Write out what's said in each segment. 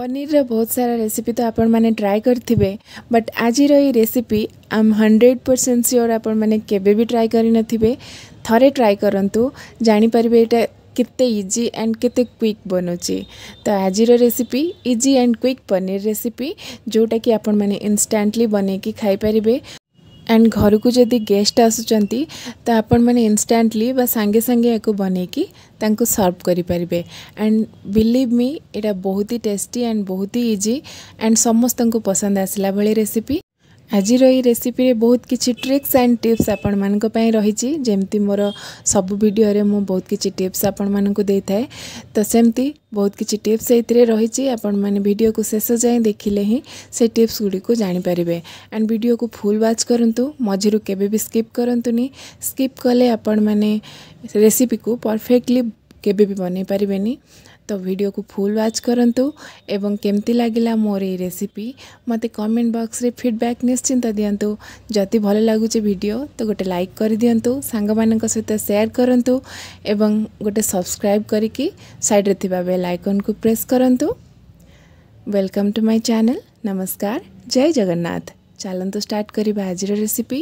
ପନିରର ବହୁତ ସାରା ରେସିପି ତ ଆପଣମାନେ ଟ୍ରାଏ କରିଥିବେ ବଟ୍ ଆଜିର ଏଇ recipe I'm hundred percent sure ଆପଣମାନେ କେବେ ବି ଟ୍ରାଏ କରିନଥିବେ ଥରେ ଟ୍ରାଏ କରନ୍ତୁ ଜାଣିପାରିବେ ଏଇଟା କେତେ ଇଜି ଆଣ୍ଡ କେତେ କ୍ୱିକ୍ ବନୁଛି ତ ଆଜିର recipe easy and quick paneer recipe ଯେଉଁଟାକି ଆପଣମାନେ ଇନଷ୍ଟାଣ୍ଟଲି ବନେଇକି ଖାଇପାରିବେ एंड घर को जदि गेस्ट आसुच्च तो आपण सांगे सांगे या बनईकी सर्व करें एंड बिलिव मी यहाँ बहुत ही टेस्टी एंड बहुत ही इजी एंड समस्त को पसंद आसला भाई रेसीपी आज रेसीपी रे बहुत किसी ट्रिक्स एंड टीप्स आपण मैं रही मोर सब भिडर मुझे बहुत किसी टीप्स आपण मानक तो सेमती बहुत किसी टीप्स ये रही आपड को शेष जाए देखिले ही से टीप्स गुड़ी को जापर एंड भिड को फुल व्वाच करूँ मझीर के स्कीप करूँ स्कीप कले आपण मैने रेसीपी को परफेक्टली के बन पारे नहीं ତ ଭିଡ଼ିଓକୁ ଫୁଲ୍ ୱାଚ୍ କରନ୍ତୁ ଏବଂ କେମିତି ଲାଗିଲା ମୋର ଏଇ ରେସିପି ମୋତେ କମେଣ୍ଟ ବକ୍ସରେ ଫିଡ଼ବ୍ୟାକ୍ ନିଶ୍ଚିନ୍ତ ଦିଅନ୍ତୁ ଯଦି ଭଲ ଲାଗୁଛି ଭିଡ଼ିଓ ତ ଗୋଟେ ଲାଇକ୍ କରିଦିଅନ୍ତୁ ସାଙ୍ଗମାନଙ୍କ ସହିତ ସେୟାର କରନ୍ତୁ ଏବଂ ଗୋଟେ ସବସ୍କ୍ରାଇବ୍ କରିକି ସାଇଡ଼୍ରେ ଥିବା ବେଲ୍ ଆଇକନ୍କୁ ପ୍ରେସ୍ କରନ୍ତୁ ୱେଲକମ୍ ଟୁ ମାଇ ଚ୍ୟାନେଲ୍ ନମସ୍କାର ଜୟ ଜଗନ୍ନାଥ ଚାଲନ୍ତୁ ଷ୍ଟାର୍ଟ କରିବା ଆଜିର ରେସିପି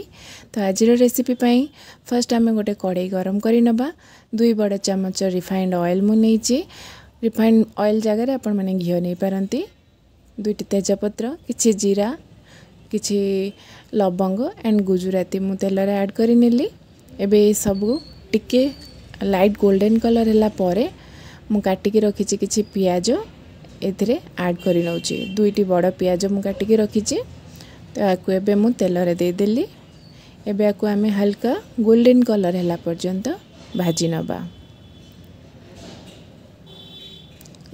ତ ଆଜିର ରେସିପି ପାଇଁ ଫାର୍ଷ୍ଟ ଆମେ ଗୋଟେ କଡ଼େଇ ଗରମ କରିନେବା ଦୁଇ ବଡ଼ ଚାମଚ ରିଫାଇଣ୍ଡ ଅଏଲ୍ ମୁଁ ନେଇଛି ରିଫାଇଣ୍ଡ ଅଏଲ୍ ଜାଗାରେ ଆପଣମାନେ ଘିଅ ନେଇପାରନ୍ତି ଦୁଇଟି ତେଜପତ୍ର କିଛି ଜିରା କିଛି ଲବଙ୍ଗ ଆଣ୍ଡ ଗୁଜୁରାତି ମୁଁ ତେଲରେ ଆଡ଼୍ କରିନେଲି ଏବେ ଏସବୁ ଟିକେ ଲାଇଟ୍ ଗୋଲ୍ଡେନ୍ କଲର୍ ହେଲା ପରେ ମୁଁ କାଟିକି ରଖିଛି କିଛି ପିଆଜ ଏଥିରେ ଆଡ଼୍ କରି ନେଉଛି ଦୁଇଟି ବଡ଼ ପିଆଜ ମୁଁ କାଟିକି ରଖିଛି ତ ୟାକୁ ଏବେ ମୁଁ ତେଲରେ ଦେଇଦେଲି ଏବେ ୟାକୁ ଆମେ ହାଲକା ଗୋଲ୍ଡେନ୍ କଲର୍ ହେଲା ପର୍ଯ୍ୟନ୍ତ ଭାଜି ନେବା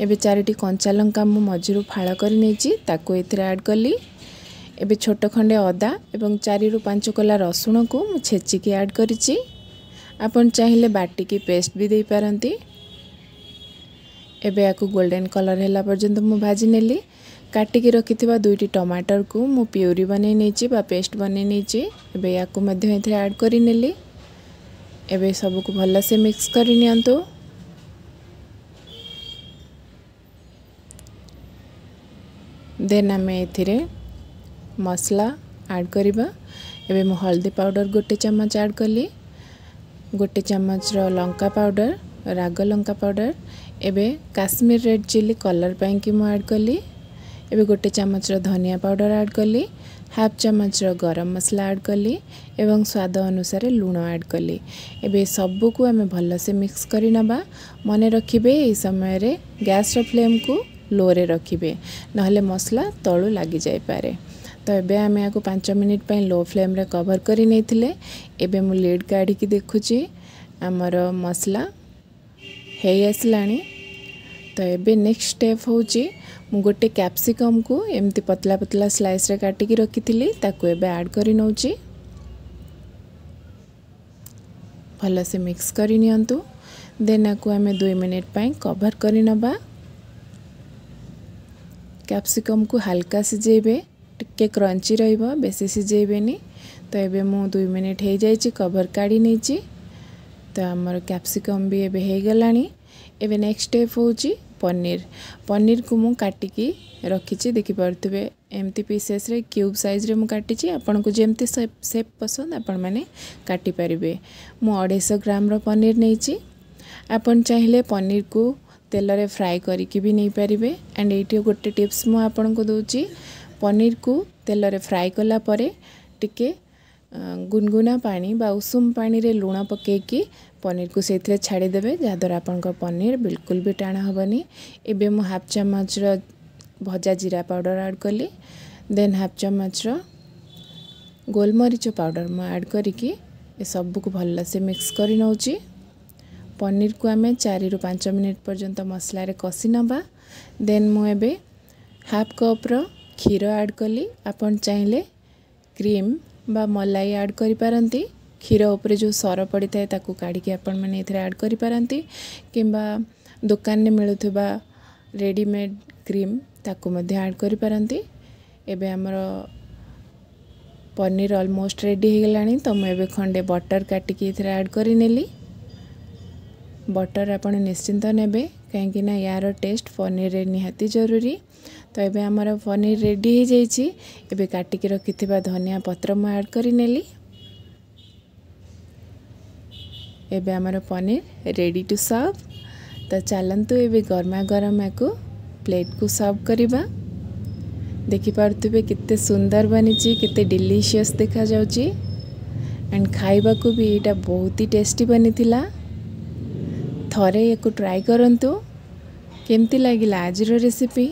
ଏବେ ଚାରିଟି କଞ୍ଚା ଲଙ୍କା ମୁଁ ମଝିରୁ ଫାଳ କରି ନେଇଛି ତାକୁ ଏଥିରେ ଆଡ଼୍ କଲି ଏବେ ଛୋଟ ଖଣ୍ଡେ ଅଦା ଏବଂ ଚାରିରୁ ପାଞ୍ଚ କଲା ରସୁଣକୁ ମୁଁ ଛେଚିକି ଆଡ଼୍ କରିଛି ଆପଣ ଚାହିଁଲେ ବାଟିକି ପେଷ୍ଟ ବି ଦେଇପାରନ୍ତି ଏବେ ୟାକୁ ଗୋଲ୍ଡେନ୍ କଲର୍ ହେଲା ପର୍ଯ୍ୟନ୍ତ ମୁଁ ଭାଜି ନେଲି କାଟିକି ରଖିଥିବା ଦୁଇଟି ଟମାଟରକୁ ମୁଁ ପ୍ୟୁରି ବନେଇ ନେଇଛି ବା ପେଷ୍ଟ ବନେଇ ନେଇଛି ଏବେ ୟାକୁ ମଧ୍ୟ ଏଥିରେ ଆଡ଼୍ କରିନେଲି ଏବେ ସବୁକୁ ଭଲସେ ମିକ୍ସ କରି ନିଅନ୍ତୁ देन आम ए मसला आड् म हलदी पाउडर गोटे चामच कली गोटे गमचर लंका पाउडर लंका powder Kashmir red chilli colour पर मुड म कली एवं गोटे चामच र धनिया पाउडर ऐड कली हाफ चामच र गरम मसलाड कलि स्वाद अनुसार लुण एड कली सब कुछ भलसे मिक्स मन रखिए यही समय गैस फ्लेम को ଲୋରେ ରଖିବେ ନହେଲେ ମସଲା ତଳୁ ଲାଗିଯାଇପାରେ ତ ଏବେ ଆମେ ଏହାକୁ ପାଞ୍ଚ ମିନିଟ୍ ପାଇଁ ଲୋ ଫ୍ଲେମ୍ରେ କଭର୍ କରି ନେଇଥିଲେ ଏବେ ମୁଁ ଲିଡ଼୍ କାଢ଼ିକି ଦେଖୁଛି ଆମର ମସଲା ହେଇ ଆସିଲାଣି ତ ଏବେ ନେକ୍ସଟ ଷ୍ଟେପ୍ ହେଉଛି ମୁଁ ଗୋଟେ କ୍ୟାପ୍ସିକମ୍କୁ ଏମିତି ପତଲା ପତଲା ସ୍ଲାଇସ୍ରେ କାଟିକି ରଖିଥିଲି ତାକୁ ଏବେ ଆଡ଼୍ କରି ନେଉଛି ଭଲସେ ମିକ୍ସ କରି ନିଅନ୍ତୁ ଦେନ୍ ଆକୁ ଆମେ ଦୁଇ ମିନିଟ୍ ପାଇଁ କଭର୍ କରି ନେବା କ୍ୟାପ୍ସିକମ୍କୁ ହାଲକା ସିଝେଇବେ ଟିକେ କ୍ରଞ୍ଚି ରହିବ ବେଶୀ ସିଝେଇବେନି ତ ଏବେ ମୁଁ ଦୁଇ ମିନିଟ୍ ହେଇଯାଇଛି କଭର୍ କାଢ଼ି ନେଇଛି ତ ଆମର କ୍ୟାପ୍ସିକମ୍ ବି ଏବେ ହେଇଗଲାଣି ଏବେ ନେକ୍ସଟ ଷ୍ଟେପ୍ ହେଉଛି ପନିର ପନିରକୁ ମୁଁ କାଟିକି ରଖିଛି ଦେଖିପାରୁଥିବେ ଏମିତି ପିସେସ୍ରେ କ୍ୟୁବ୍ ସାଇଜ୍ରେ ମୁଁ କାଟିଛି ଆପଣଙ୍କୁ ଯେମିତି ସେପ୍ ପସନ୍ଦ ଆପଣମାନେ କାଟିପାରିବେ ମୁଁ ଅଢ଼େଇଶହ ଗ୍ରାମର ପନିର ନେଇଛି ଆପଣ ଚାହିଁଲେ ପନିରକୁ ତେଲରେ ଫ୍ରାଏ କରିକି ବି ନେଇପାରିବେ ଆଣ୍ଡ ଏଇଠି ଗୋଟେ ଟିପ୍ସ ମୁଁ ଆପଣଙ୍କୁ ଦେଉଛି ପନିରକୁ ତେଲରେ ଫ୍ରାଏ କଲା ପରେ ଟିକେ ଗୁନଗୁନା ପାଣି ବା ଉଷୁମ ପାଣିରେ ଲୁଣ ପକାଇକି ପନିରକୁ ସେଇଥିରେ ଛାଡ଼ିଦେବେ ଯାହାଦ୍ୱାରା ଆପଣଙ୍କ ପନିର ବିଲକୁଲ ବି ଟାଣ ହେବନି ଏବେ ମୁଁ ହାଫ୍ ଚାମଚର ଭଜା ଜିରା ପାଉଡ଼ର ଆଡ଼୍ କଲି ଦେନ୍ ହାଫ୍ ଚାମଚର ଗୋଲମରିଚ ପାଉଡ଼ର ମୁଁ ଆଡ଼୍ କରିକି ଏସବୁକୁ ଭଲସେ ମିକ୍ସ କରି ନେଉଛି पनीरको चि पाट पर्यन्त मसलै कसि नेन म ए हाफ कप्र क्षीर एड आपन आपले क्रीम बा मलाई एड गरिपार उपर जो सर पडिएतापारम्बा दोक रेडिमेड क्रिम तड गरिपारमिर अलमोस् रेडीला म खंडे बटर काटिक एड गरि नै ବଟର୍ ଆପଣ ନିଶ୍ଚିନ୍ତ ନେବେ କାହିଁକିନା ୟାର ଟେଷ୍ଟ ପନିରରେ ନିହାତି ଜରୁରୀ ତ ଏବେ ଆମର ପନିର ରେଡ଼ି ହୋଇଯାଇଛି ଏବେ କାଟିକି ରଖିଥିବା ଧନିଆ ପତ୍ର ମୁଁ ଆଡ଼୍ କରିନେଲି ଏବେ ଆମର ପନିର ରେଡ଼ି ଟୁ ସର୍ଭ ତ ଚାଲନ୍ତୁ ଏବେ ଗରମା ଗରମ ୟାକୁ ପ୍ଲେଟ୍କୁ ସର୍ଭ କରିବା ଦେଖିପାରୁଥିବେ କେତେ ସୁନ୍ଦର ବନିଛି କେତେ ଡିଲିସିୟସ୍ ଦେଖାଯାଉଛି ଆଣ୍ଡ ଖାଇବାକୁ ବି ଏଇଟା ବହୁତ ହି ଟେଷ୍ଟି ବନିଥିଲା थे या ट्राई करूँ केमती लगे आज रेसीपी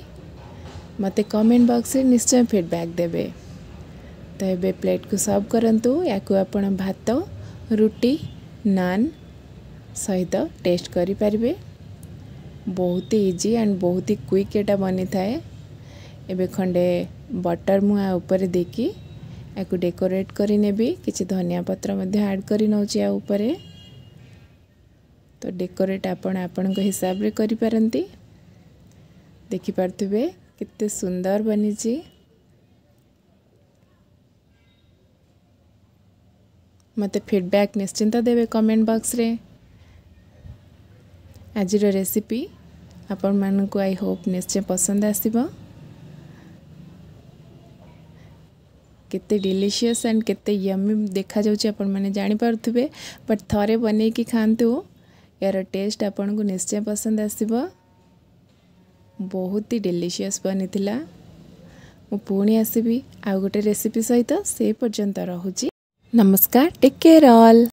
मत कमेंट बक्स निश्चय फिडबैक् देवे तो ये प्लेट को सर्व करूँ या भात रुटी नान सहित टेस्ट करें बहुत ही इजी एंड बहुत ही क्विक यहाँ बनी थाए ए खंडे बटर मुझे देखी याकोरेट करनिया पत्र आड करी नौ ऊपर तो डेकोरेट आपण हिसाब से करपरती देखिपे के सुंदर बनी मत फिडबैक निश्चिंत देवे कमेंट बॉक्स रे आज रेसीपी आपण मान को आई होप निश्चय पसंद आसब के डिलीशियस एंड के यमी देखा जाने जापे बट थे बनई कि खातु ଏହାର ଟେଷ୍ଟ ଆପଣଙ୍କୁ ନିଶ୍ଚୟ ପସନ୍ଦ ଆସିବ ବହୁତ ହି ଡେଲିସିୟସ୍ ବନିଥିଲା ମୁଁ ପୁଣି ଆସିବି ଆଉ ଗୋଟେ ରେସିପି ସହିତ ସେ ପର୍ଯ୍ୟନ୍ତ ରହୁଛି ନମସ୍କାର ଟେକ୍ କେୟାର ଅଲ୍